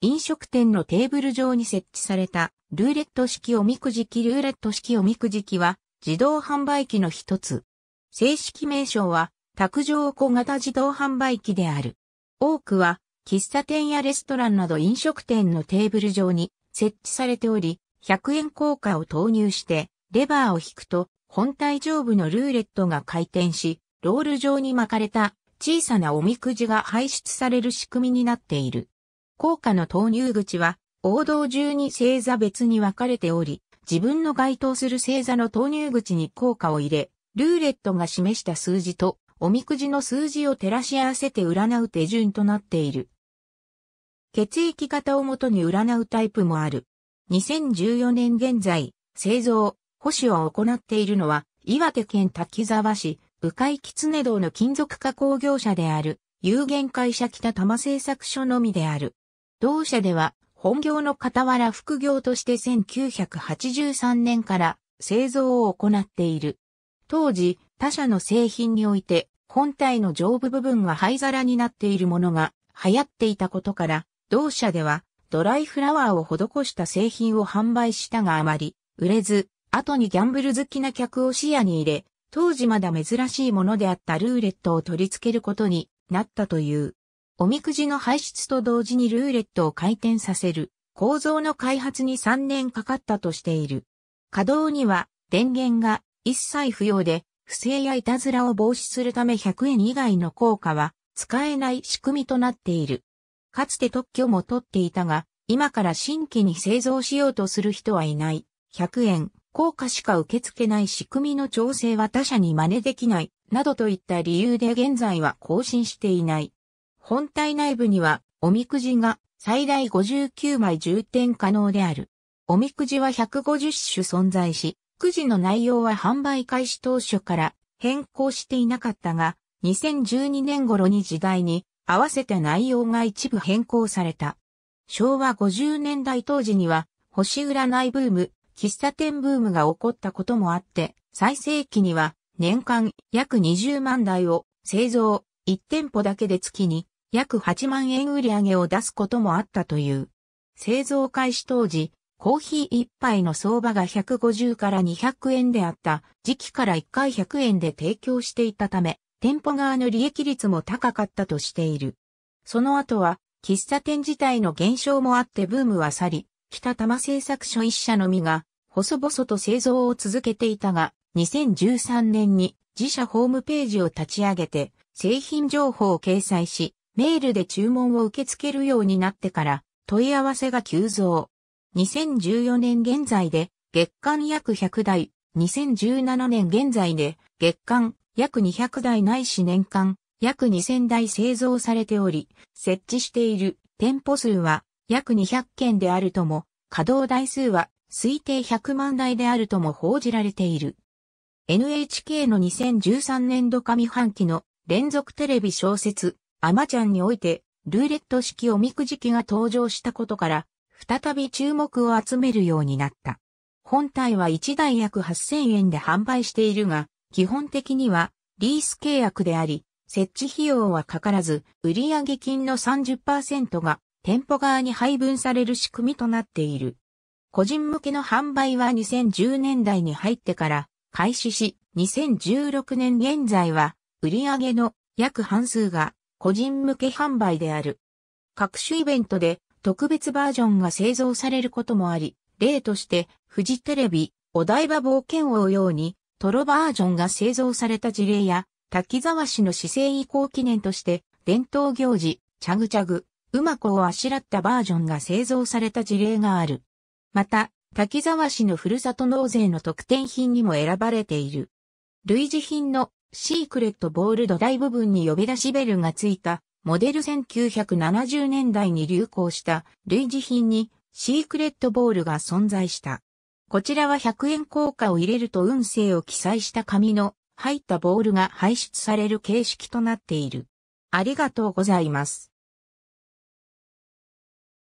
飲食店のテーブル上に設置されたルーレット式おみくじ機ルーレット式おみくじ機は自動販売機の一つ。正式名称は卓上小型自動販売機である。多くは喫茶店やレストランなど飲食店のテーブル上に設置されており、100円硬貨を投入してレバーを引くと本体上部のルーレットが回転し、ロール状に巻かれた小さなおみくじが排出される仕組みになっている。硬貨の投入口は、王道中に星座別に分かれており、自分の該当する星座の投入口に硬貨を入れ、ルーレットが示した数字と、おみくじの数字を照らし合わせて占う手順となっている。血液型をもとに占うタイプもある。2014年現在、製造、保守を行っているのは、岩手県滝沢市、鵜飼狐堂の金属加工業者である、有限会社北玉製作所のみである。同社では、本業の傍ら副業として1983年から製造を行っている。当時、他社の製品において、本体の上部部分が灰皿になっているものが流行っていたことから、同社ではドライフラワーを施した製品を販売したがあまり売れず、後にギャンブル好きな客を視野に入れ、当時まだ珍しいものであったルーレットを取り付けることになったという。おみくじの排出と同時にルーレットを回転させる構造の開発に3年かかったとしている。稼働には電源が一切不要で、不正やいたずらを防止するため100円以外の効果は使えない仕組みとなっている。かつて特許も取っていたが、今から新規に製造しようとする人はいない。100円、効果しか受け付けない仕組みの調整は他社に真似できない、などといった理由で現在は更新していない。本体内部には、おみくじが最大59枚充填可能である。おみくじは150種存在し、くじの内容は販売開始当初から変更していなかったが、2012年頃に時代に合わせて内容が一部変更された。昭和50年代当時には、星占いブーム、喫茶店ブームが起こったこともあって、最盛期には年間約20万台を製造、1店舗だけで月に約8万円売り上げを出すこともあったという。製造開始当時、コーヒー一杯の相場が150から200円であった時期から1回100円で提供していたため、店舗側の利益率も高かったとしている。その後は、喫茶店自体の減少もあってブームは去り、北多摩製作所一社のみが、細々と製造を続けていたが、2013年に自社ホームページを立ち上げて、製品情報を掲載し、メールで注文を受け付けるようになってから問い合わせが急増。2014年現在で月間約100台、2017年現在で月間約200台ないし年間約2000台製造されており、設置している店舗数は約200件であるとも、稼働台数は推定100万台であるとも報じられている。NHK の2013年度上半期の連続テレビ小説アマチャンにおいて、ルーレット式おみくじ機が登場したことから、再び注目を集めるようになった。本体は1台約8000円で販売しているが、基本的にはリース契約であり、設置費用はかからず、売上金の30%が店舗側に配分される仕組みとなっている。個人向けの販売は2010年代に入ってから開始し、2016年現在は売上の約半数が個人向け販売である。各種イベントで特別バージョンが製造されることもあり、例として、フジテレビ、お台場冒険王ように、トロバージョンが製造された事例や、滝沢市の市政移行記念として、伝統行事、チャグチャグ、馬子をあしらったバージョンが製造された事例がある。また、滝沢市のふるさと納税の特典品にも選ばれている。類似品のシークレットボール土台部分に呼び出しベルがついた、モデル1970年代に流行した類似品にシークレットボールが存在した。こちらは100円硬貨を入れると運勢を記載した紙の入ったボールが排出される形式となっている。ありがとうございます。